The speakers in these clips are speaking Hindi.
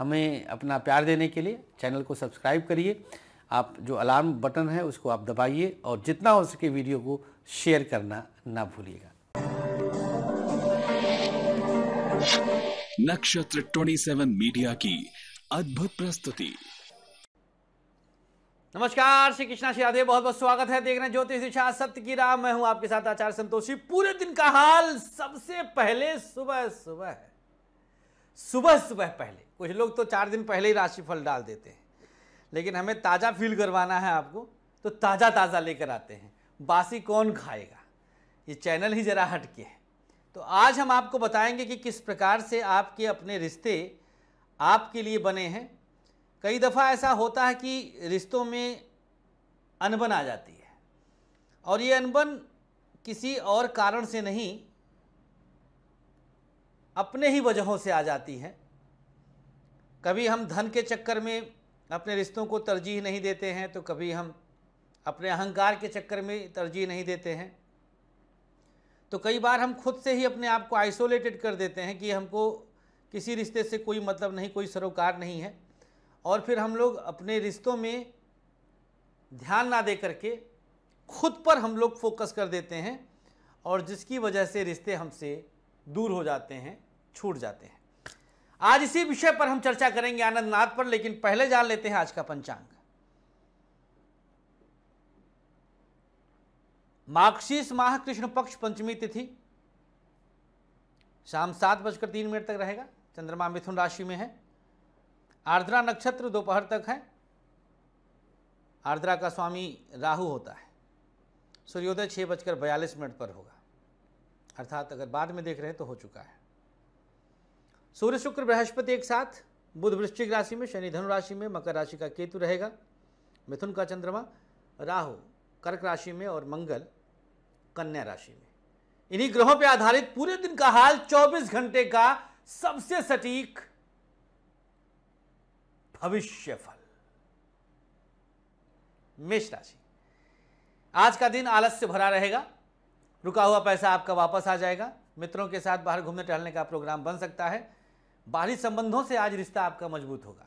हमें अपना प्यार देने के लिए चैनल को सब्सक्राइब करिए आप जो अलार्म बटन है उसको आप दबाइए और जितना हो सके वीडियो को शेयर करना ना भूलिएगा नक्षत्र 27 मीडिया की अद्भुत प्रस्तुति नमस्कार श्री कृष्णा श्री राधे बहुत बहुत स्वागत है देख रहे हैं ज्योतिष दिशा सत्य की राम मैं हूं आपके साथ आचार्य संतोषी पूरे दिन का हाल सबसे पहले सुबह सुबह सुबह सुबह पहले कुछ लोग तो चार दिन पहले ही राशिफल डाल देते हैं लेकिन हमें ताज़ा फील करवाना है आपको तो ताज़ा ताज़ा लेकर आते हैं बासी कौन खाएगा ये चैनल ही ज़रा हटके है तो आज हम आपको बताएंगे कि किस प्रकार से आपके अपने रिश्ते आपके लिए बने हैं कई दफ़ा ऐसा होता है कि रिश्तों में अनबन आ जाती है और ये अनबन किसी और कारण से नहीं अपने ही वजहों से आ जाती है कभी हम धन के चक्कर में अपने रिश्तों को तरजीह नहीं देते हैं तो कभी हम अपने अहंकार के चक्कर में तरजीह नहीं देते हैं तो कई बार हम खुद से ही अपने आप को आइसोलेटेड कर देते हैं कि हमको किसी रिश्ते से कोई मतलब नहीं कोई सरोकार नहीं है और फिर हम लोग अपने रिश्तों में ध्यान ना दे करके खुद पर हम लोग फोकस कर देते हैं और जिसकी वजह से रिश्ते हमसे दूर हो जाते हैं छूट जाते हैं आज इसी विषय पर हम चर्चा करेंगे आनंदनाथ पर लेकिन पहले जान लेते हैं आज का पंचांग मार्क्सिस माह कृष्ण पक्ष पंचमी तिथि शाम सात बजकर तीन मिनट तक रहेगा चंद्रमा मिथुन राशि में है आर्द्रा नक्षत्र दोपहर तक है आर्द्रा का स्वामी राहु होता है सूर्योदय छः बजकर बयालीस मिनट पर होगा अर्थात अगर बाद में देख रहे हैं तो हो चुका है सूर्य शुक्र बृहस्पति एक साथ बुध वृश्चिक राशि में शनि धनु राशि में मकर राशि का केतु रहेगा मिथुन का चंद्रमा राहु कर्क राशि में और मंगल कन्या राशि में इन्हीं ग्रहों पर आधारित पूरे दिन का हाल 24 घंटे का सबसे सटीक भविष्य फल मेष राशि आज का दिन आलस से भरा रहेगा रुका हुआ पैसा आपका वापस आ जाएगा मित्रों के साथ बाहर घूमने टहलने का प्रोग्राम बन सकता है बाहरी संबंधों से आज रिश्ता आपका मजबूत होगा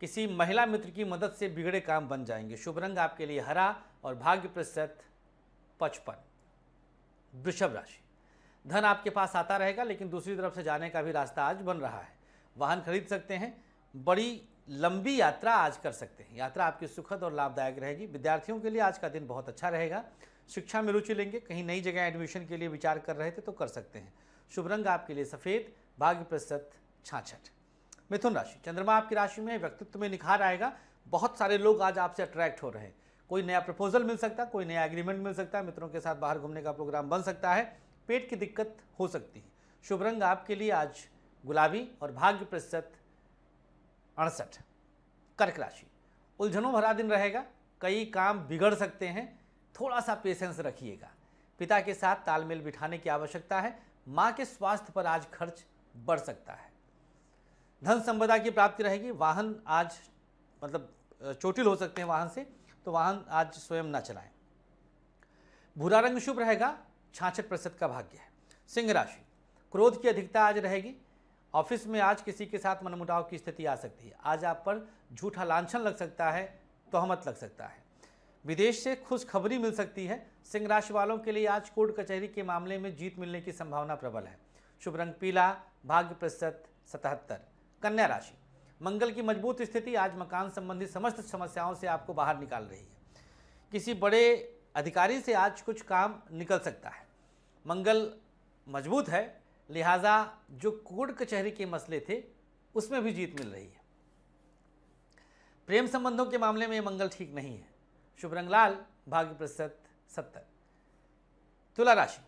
किसी महिला मित्र की मदद से बिगड़े काम बन जाएंगे शुभ रंग आपके लिए हरा और भाग्य प्रतिशत पचपन वृषभ राशि धन आपके पास आता रहेगा लेकिन दूसरी तरफ से जाने का भी रास्ता आज बन रहा है वाहन खरीद सकते हैं बड़ी लंबी यात्रा आज कर सकते हैं यात्रा आपकी सुखद और लाभदायक रहेगी विद्यार्थियों के लिए आज का दिन बहुत अच्छा रहेगा शिक्षा में रुचि लेंगे कहीं नई जगह एडमिशन के लिए विचार कर रहे थे तो कर सकते हैं शुभ रंग आपके लिए सफ़ेद भाग्य प्रतिशत छाछठ मिथुन राशि चंद्रमा आपकी राशि में व्यक्तित्व में निखार आएगा बहुत सारे लोग आज आपसे अट्रैक्ट हो रहे हैं कोई नया प्रपोजल मिल सकता है कोई नया एग्रीमेंट मिल सकता है मित्रों के साथ बाहर घूमने का प्रोग्राम बन सकता है पेट की दिक्कत हो सकती है शुभ रंग आपके लिए आज गुलाबी और भाग्य प्रतिशत अड़सठ कर्क राशि उलझनों भरा दिन रहेगा कई काम बिगड़ सकते हैं थोड़ा सा पेशेंस रखिएगा पिता के साथ तालमेल बिठाने की आवश्यकता है माँ के स्वास्थ्य पर आज खर्च बढ़ सकता है धन संपदा की प्राप्ति रहेगी वाहन आज मतलब चोटिल हो सकते हैं वाहन से तो वाहन आज स्वयं ना चलाएं भूरा रंग शुभ रहेगा छाछठ प्रतिशत का भाग्य है सिंह राशि क्रोध की अधिकता आज रहेगी ऑफिस में आज किसी के साथ मनमुटाव की स्थिति आ सकती है आज आप पर झूठा लांछन लग सकता है तोहमत लग सकता है विदेश से खुशखबरी मिल सकती है सिंह राशि वालों के लिए आज कोर्ट कचहरी के मामले में जीत मिलने की संभावना प्रबल है शुभ रंग पीला भाग्य प्रतिशत सतहत्तर कन्या राशि मंगल की मजबूत स्थिति आज मकान संबंधी समस्त समस्याओं से आपको बाहर निकाल रही है किसी बड़े अधिकारी से आज कुछ काम निकल सकता है मंगल मजबूत है लिहाजा जो कोर्ट कचहरी के मसले थे उसमें भी जीत मिल रही है प्रेम संबंधों के मामले में मंगल ठीक नहीं है शुभ लाल भाग्य प्रतिशत सत्तर तुला राशि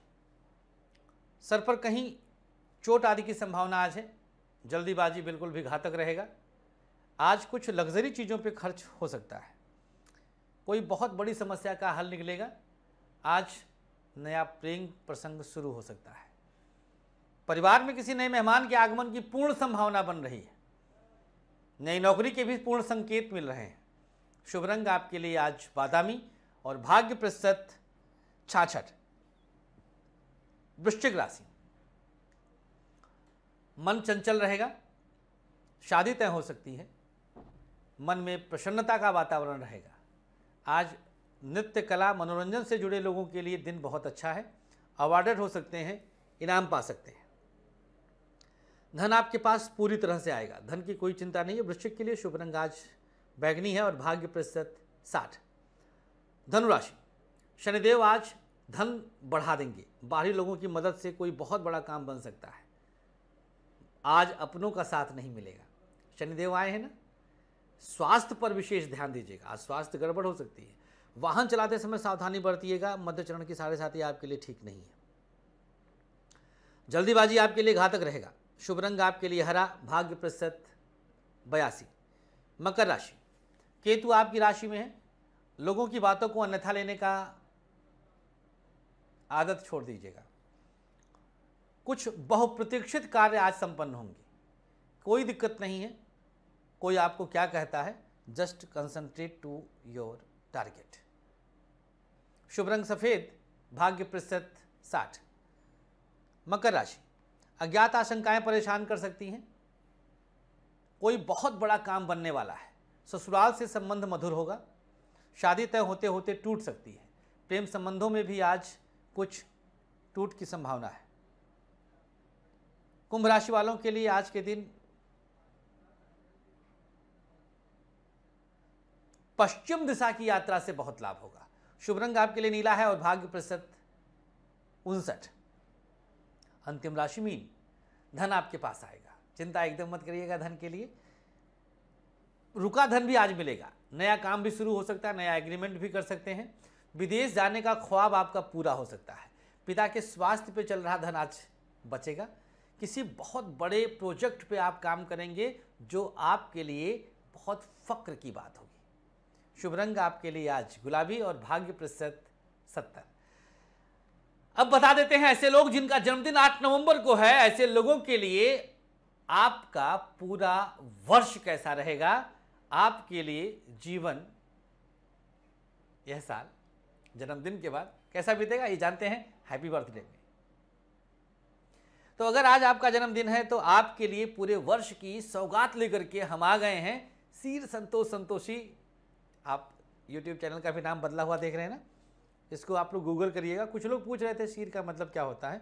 सर पर कहीं चोट आदि की संभावना आज है जल्दीबाजी बिल्कुल भी घातक रहेगा आज कुछ लग्जरी चीज़ों पे खर्च हो सकता है कोई बहुत बड़ी समस्या का हल निकलेगा आज नया प्रेम प्रसंग शुरू हो सकता है परिवार में किसी नए मेहमान के आगमन की पूर्ण संभावना बन रही है नई नौकरी के भी पूर्ण संकेत मिल रहे हैं शुभ रंग आपके लिए आज बादामी और भाग्य प्रतिशत छाछठ वृश्चिक राशि मन चंचल रहेगा शादी तय हो सकती है मन में प्रसन्नता का वातावरण रहेगा आज नृत्य कला मनोरंजन से जुड़े लोगों के लिए दिन बहुत अच्छा है अवार्डेड हो सकते हैं इनाम पा सकते हैं धन आपके पास पूरी तरह से आएगा धन की कोई चिंता नहीं है वृश्चिक के लिए शुभ रंग आज बैगनी है और भाग्य प्रतिशत साठ धनुराशि शनिदेव आज धन बढ़ा देंगे बाहरी लोगों की मदद से कोई बहुत बड़ा काम बन सकता है आज अपनों का साथ नहीं मिलेगा शनिदेव आए हैं ना स्वास्थ्य पर विशेष ध्यान दीजिएगा आज स्वास्थ्य गड़बड़ हो सकती है वाहन चलाते समय सावधानी बरतिएगा मध्य चरण की साढ़े साथी आपके लिए ठीक नहीं है जल्दीबाजी आपके लिए घातक रहेगा शुभ रंग आपके लिए हरा भाग्य प्रतिशत बयासी मकर राशि केतु आपकी राशि में है लोगों की बातों को अन्यथा लेने का आदत छोड़ दीजिएगा कुछ बहुप्रतीक्षित कार्य आज संपन्न होंगे कोई दिक्कत नहीं है कोई आपको क्या कहता है just concentrate to your target शुभ रंग सफ़ेद भाग्य प्रतिशत साठ मकर राशि अज्ञात आशंकाएं परेशान कर सकती हैं कोई बहुत बड़ा काम बनने वाला है ससुराल से संबंध मधुर होगा शादी तय होते होते टूट सकती है प्रेम संबंधों में भी आज कुछ टूट की संभावना है कुंभ राशि वालों के लिए आज के दिन पश्चिम दिशा की यात्रा से बहुत लाभ होगा शुभ रंग आपके लिए नीला है और भाग्य प्रतिशत उनसठ अंतिम राशि मीन धन आपके पास आएगा चिंता एकदम मत करिएगा धन के लिए रुका धन भी आज मिलेगा नया काम भी शुरू हो सकता है नया एग्रीमेंट भी कर सकते हैं विदेश जाने का ख्वाब आपका पूरा हो सकता है पिता के स्वास्थ्य पे चल रहा धन आज बचेगा किसी बहुत बड़े प्रोजेक्ट पे आप काम करेंगे जो आपके लिए बहुत फ़क्र की बात होगी शुभ रंग आपके लिए आज गुलाबी और भाग्य प्रतिशत सत्तर अब बता देते हैं ऐसे लोग जिनका जन्मदिन आठ नवंबर को है ऐसे लोगों के लिए आपका पूरा वर्ष कैसा रहेगा आपके लिए जीवन यह साल जन्मदिन के बाद कैसा बीतेगा ये जानते हैं हैप्पी बर्थडे तो अगर आज आपका जन्मदिन है तो आपके लिए पूरे वर्ष की सौगात लेकर के हम आ गए हैं सीर संतोष संतोषी आप यूट्यूब चैनल का भी नाम बदला हुआ देख रहे हैं ना इसको आप लोग गूगल करिएगा कुछ लोग पूछ रहे थे सीर का मतलब क्या होता है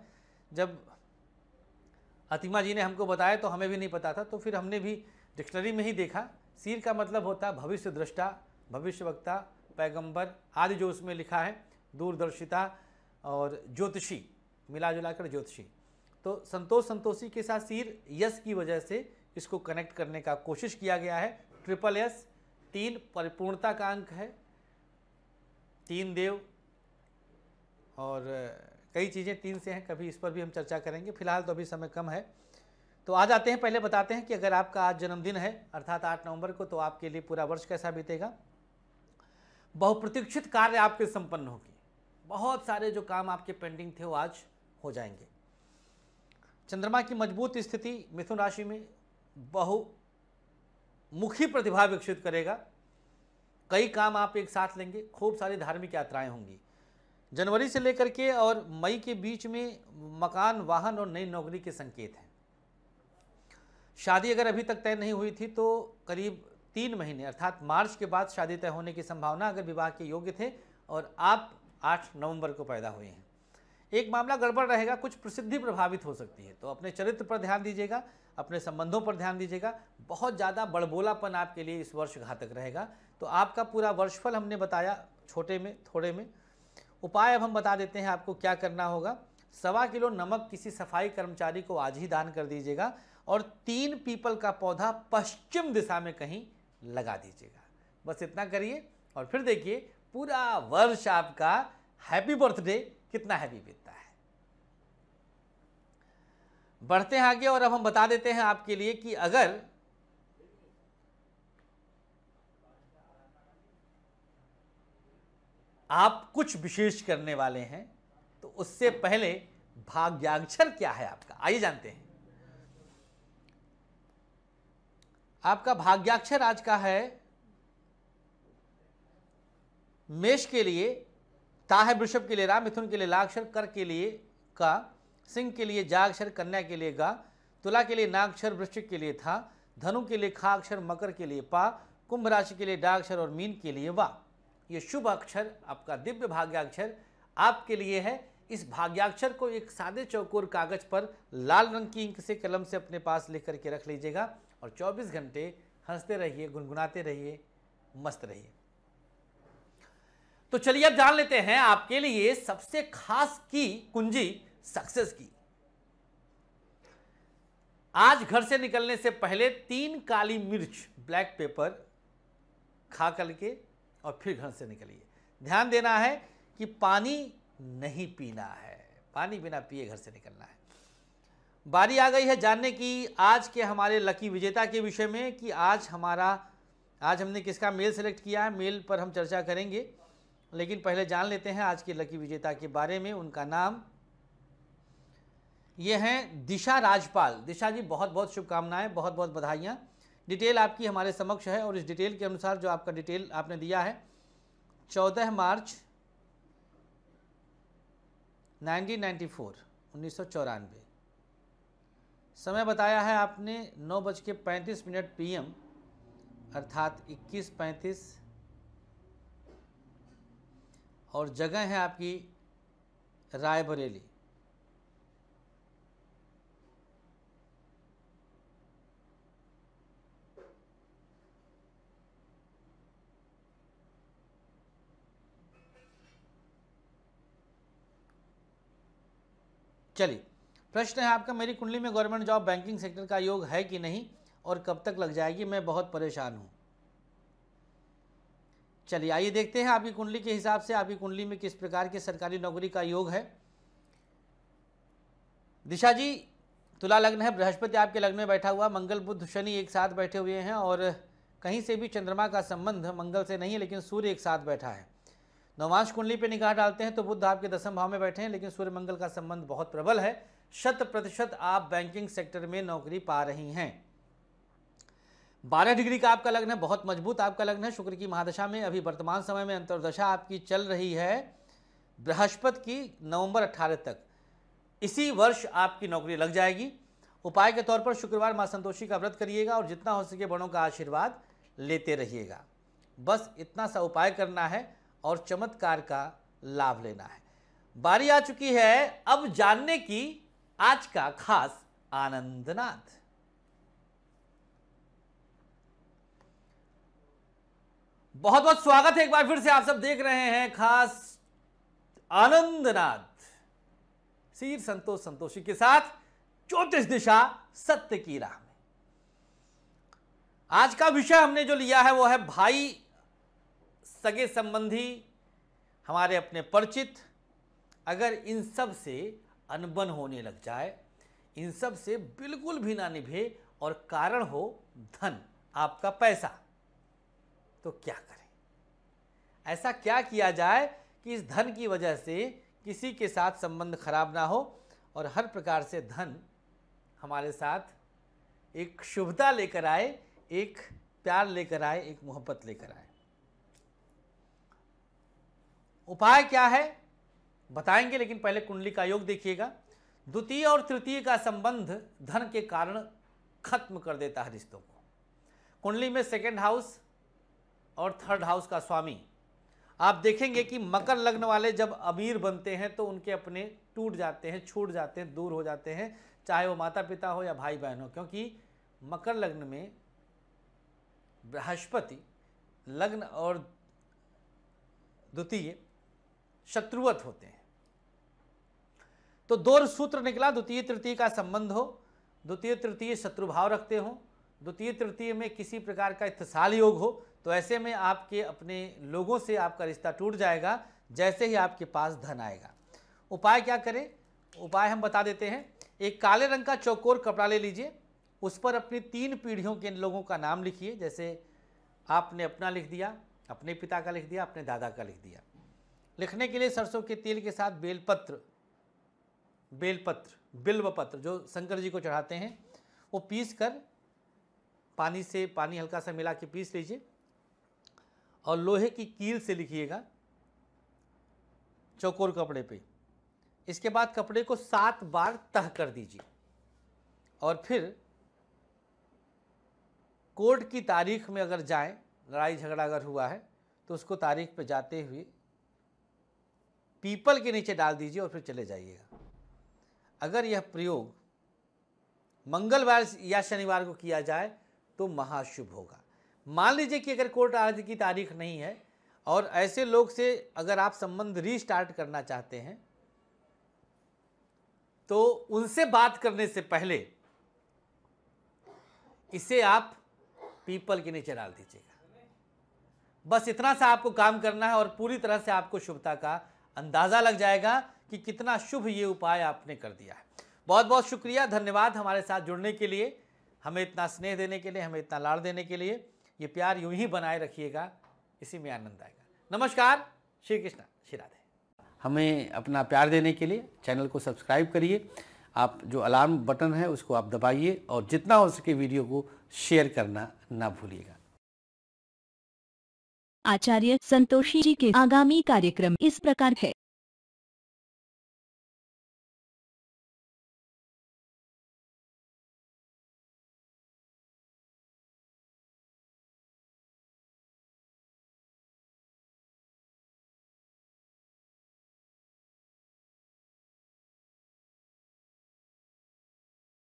जब अतिमा जी ने हमको बताया तो हमें भी नहीं पता था तो फिर हमने भी डिक्शनरी में ही देखा सीर का मतलब होता है भविष्य दृष्टा भविष्य वक्ता पैगम्बर आदि जो उसमें लिखा है दूरदर्शिता और ज्योतिषी मिला जुला कर ज्योतिषी तो संतोष संतोषी के साथ सिर यस की वजह से इसको कनेक्ट करने का कोशिश किया गया है ट्रिपल एस तीन परिपूर्णता का अंक है तीन देव और कई चीज़ें तीन से हैं कभी इस पर भी हम चर्चा करेंगे फिलहाल तो अभी समय कम है तो आज आते हैं पहले बताते हैं कि अगर आपका आज जन्मदिन है अर्थात आठ नवंबर को तो आपके लिए पूरा वर्ष कैसा बीतेगा बहुप्रतीक्षित कार्य आपके संपन्न होगी बहुत सारे जो काम आपके पेंडिंग थे वो आज हो जाएंगे चंद्रमा की मजबूत स्थिति मिथुन राशि में बहुमुखी प्रतिभा विकसित करेगा कई काम आप एक साथ लेंगे खूब सारी धार्मिक यात्राएं होंगी जनवरी से लेकर के और मई के बीच में मकान वाहन और नई नौकरी के संकेत हैं शादी अगर अभी तक तय नहीं हुई थी तो करीब तीन महीने अर्थात मार्च के बाद शादी तय होने की संभावना अगर विवाह के योग्य थे और आप आठ नवंबर को पैदा हुए हैं एक मामला गड़बड़ रहेगा कुछ प्रसिद्धि प्रभावित हो सकती है तो अपने चरित्र पर ध्यान दीजिएगा अपने संबंधों पर ध्यान दीजिएगा बहुत ज़्यादा बड़बोलापन आपके लिए इस वर्ष घातक रहेगा तो आपका पूरा वर्षफल हमने बताया छोटे में थोड़े में उपाय अब हम बता देते हैं आपको क्या करना होगा सवा किलो नमक किसी सफाई कर्मचारी को आज ही दान कर दीजिएगा और तीन पीपल का पौधा पश्चिम दिशा में कहीं लगा दीजिएगा बस इतना करिए और फिर देखिए पूरा वर्ष आपका हैप्पी बर्थडे कितना हैवी बीतता है बढ़ते हैं आगे और अब हम बता देते हैं आपके लिए कि अगर आप कुछ विशेष करने वाले हैं तो उससे पहले भाग्याक्षर क्या है आपका आइए जानते हैं आपका भाग्याक्षर आज का है मेष के लिए ता है वृषभ के लिए रा मिथुन के लिए लाक्षर कर के लिए का सिंह के लिए जाक्षर कन्या के लिए गा तुला के लिए नाक्षर वृश्चिक के लिए था धनु के लिए खाक्षर मकर के लिए पा कुंभ राशि के लिए डाक्षर और मीन के लिए वा ये शुभ अक्षर आपका दिव्य भाग्याक्षर आपके लिए है इस भाग्याक्षर को एक सादे चौकोर कागज पर लाल रंग की इंक से कलम से अपने पास लिख करके रख लीजिएगा और 24 घंटे हंसते रहिए गुनगुनाते रहिए मस्त रहिए तो चलिए अब जान लेते हैं आपके लिए सबसे खास की कुंजी सक्सेस की आज घर से निकलने से पहले तीन काली मिर्च ब्लैक पेपर खा करके और फिर घर से निकलिए ध्यान देना है कि पानी नहीं पीना है पानी बिना पिए घर से निकलना है बारी आ गई है जानने की आज के हमारे लकी विजेता के विषय में कि आज हमारा आज हमने किसका मेल सेलेक्ट किया है मेल पर हम चर्चा करेंगे लेकिन पहले जान लेते हैं आज के लकी विजेता के बारे में उनका नाम ये हैं दिशा राजपाल दिशा जी बहुत बहुत शुभकामनाएं बहुत बहुत बधाइयाँ डिटेल आपकी हमारे समक्ष है और इस डिटेल के अनुसार जो आपका डिटेल आपने दिया है चौदह मार्च 1994 उन्नीस समय बताया है आपने नौ बज के पैंतीस मिनट पी अर्थात इक्कीस पैंतीस और जगह है आपकी रायबरेली चलिए प्रश्न है आपका मेरी कुंडली में गवर्नमेंट जॉब बैंकिंग सेक्टर का योग है कि नहीं और कब तक लग जाएगी मैं बहुत परेशान हूँ चलिए आइए देखते हैं आपकी कुंडली के हिसाब से आपकी कुंडली में किस प्रकार के सरकारी नौकरी का योग है दिशा जी तुला लग्न है बृहस्पति आपके लग्न में बैठा हुआ मंगल बुद्ध शनि एक साथ बैठे हुए हैं और कहीं से भी चंद्रमा का संबंध मंगल से नहीं है लेकिन सूर्य एक साथ बैठा है नवांश कुंडली पे निगाह डालते हैं तो बुद्ध आपके दसम भाव में बैठे हैं लेकिन सूर्य मंगल का संबंध बहुत प्रबल है शत प्रतिशत आप बैंकिंग सेक्टर में नौकरी पा रही हैं बारह डिग्री का आपका लग्न है बहुत मजबूत आपका लग्न है शुक्र की महादशा में अभी वर्तमान समय में अंतर्दशा आपकी चल रही है बृहस्पति की नवंबर अट्ठारह तक इसी वर्ष आपकी नौकरी लग जाएगी उपाय के तौर पर शुक्रवार माँ संतोषी का व्रत करिएगा और जितना हो सके बड़ों का आशीर्वाद लेते रहिएगा बस इतना सा उपाय करना है और चमत्कार का लाभ लेना है बारी आ चुकी है अब जानने की आज का खास आनंदनाथ बहुत बहुत स्वागत है एक बार फिर से आप सब देख रहे हैं खास आनंदनाथ सीर संतोष संतोषी के साथ चौतीस दिशा सत्य की राह में आज का विषय हमने जो लिया है वो है भाई सगे संबंधी हमारे अपने परिचित अगर इन सब से अनबन होने लग जाए इन सब से बिल्कुल भी ना निभे और कारण हो धन आपका पैसा तो क्या करें ऐसा क्या किया जाए कि इस धन की वजह से किसी के साथ संबंध खराब ना हो और हर प्रकार से धन हमारे साथ एक शुभता लेकर आए एक प्यार लेकर आए एक मोहब्बत लेकर आए उपाय क्या है बताएंगे लेकिन पहले कुंडली का योग देखिएगा द्वितीय और तृतीय का संबंध धन के कारण खत्म कर देता है रिश्तों को कुंडली में सेकेंड हाउस और थर्ड हाउस का स्वामी आप देखेंगे कि मकर लग्न वाले जब अमीर बनते हैं तो उनके अपने टूट जाते हैं छूट जाते हैं दूर हो जाते हैं चाहे वो माता पिता हो या भाई बहन हो क्योंकि मकर लग्न में बृहस्पति लग्न और द्वितीय शत्रुवत होते हैं तो दो सूत्र निकला द्वितीय तृतीय का संबंध हो द्वितीय तृतीय शत्रुभाव रखते हो द्वितीय तृतीय में किसी प्रकार का इत्थसाल योग हो तो ऐसे में आपके अपने लोगों से आपका रिश्ता टूट जाएगा जैसे ही आपके पास धन आएगा उपाय क्या करें उपाय हम बता देते हैं एक काले रंग का चौकोर कपड़ा ले लीजिए उस पर अपनी तीन पीढ़ियों के लोगों का नाम लिखिए जैसे आपने अपना लिख दिया अपने पिता का लिख दिया अपने दादा का लिख दिया लिखने के लिए सरसों के तेल के साथ बेलपत्र बेलपत्र बिल्व पत्र जो शंकर जी को चढ़ाते हैं वो पीस कर पानी से पानी हल्का सा मिला के पीस लीजिए और लोहे की कील से लिखिएगा चौकोर कपड़े पे इसके बाद कपड़े को सात बार तह कर दीजिए और फिर कोर्ट की तारीख में अगर जाएं लड़ाई झगड़ा अगर हुआ है तो उसको तारीख पे जाते हुए पीपल के नीचे डाल दीजिए और फिर चले जाइएगा अगर यह प्रयोग मंगलवार या शनिवार को किया जाए तो महाशुभ होगा मान लीजिए कि अगर कोर्ट आज की तारीख नहीं है और ऐसे लोग से अगर आप संबंध रीस्टार्ट करना चाहते हैं तो उनसे बात करने से पहले इसे आप पीपल के नीचे डाल दीजिएगा बस इतना सा आपको काम करना है और पूरी तरह से आपको शुभता का अंदाज़ा लग जाएगा कि कितना शुभ ये उपाय आपने कर दिया है बहुत बहुत शुक्रिया धन्यवाद हमारे साथ जुड़ने के लिए हमें इतना स्नेह देने के लिए हमें इतना लाड़ देने के लिए ये प्यार यूं ही बनाए रखिएगा इसी में आनंद आएगा नमस्कार श्री कृष्ण श्री राधे हमें अपना प्यार देने के लिए चैनल को सब्सक्राइब करिए आप जो अलार्म बटन है उसको आप दबाइए और जितना हो सके वीडियो को शेयर करना ना भूलिएगा आचार्य संतोषी जी के आगामी कार्यक्रम इस प्रकार है